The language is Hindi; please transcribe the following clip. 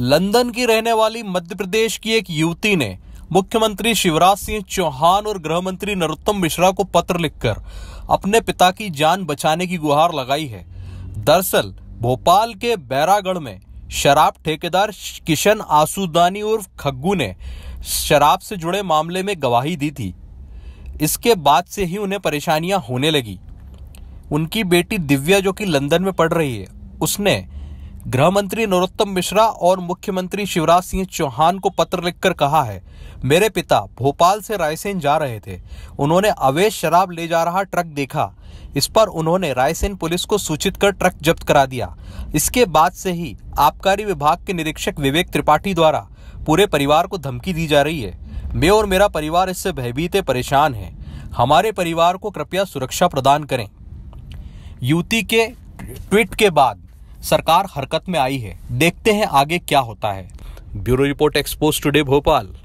लंदन की रहने वाली मध्य प्रदेश की एक युवती ने मुख्यमंत्री शिवराज सिंह चौहान और गृह मंत्री नरोत्तम मिश्रा को पत्र लिखकर अपने पिता की जान बचाने की गुहार लगाई है दरअसल भोपाल के बैरागढ़ में शराब ठेकेदार किशन आसूदानी उर्फ खग्गू ने शराब से जुड़े मामले में गवाही दी थी इसके बाद से ही उन्हें परेशानियां होने लगी उनकी बेटी दिव्या जो कि लंदन में पढ़ रही है उसने गृह मंत्री नरोत्तम मिश्रा और मुख्यमंत्री शिवराज सिंह चौहान को पत्र लिखकर कहा है मेरे पिता भोपाल से रायसेन जा रहे थे उन्होंने अवैध शराब ले जा रहा ट्रक देखा इस पर उन्होंने रायसेन पुलिस को सूचित कर ट्रक जब्त करा दिया इसके बाद से ही आबकारी विभाग के निरीक्षक विवेक त्रिपाठी द्वारा पूरे परिवार को धमकी दी जा रही है मैं और मेरा परिवार इससे भयभीत परेशान है हमारे परिवार को कृपया सुरक्षा प्रदान करें युवती के ट्वीट के बाद सरकार हरकत में आई है देखते हैं आगे क्या होता है bureau report expose today Bhopal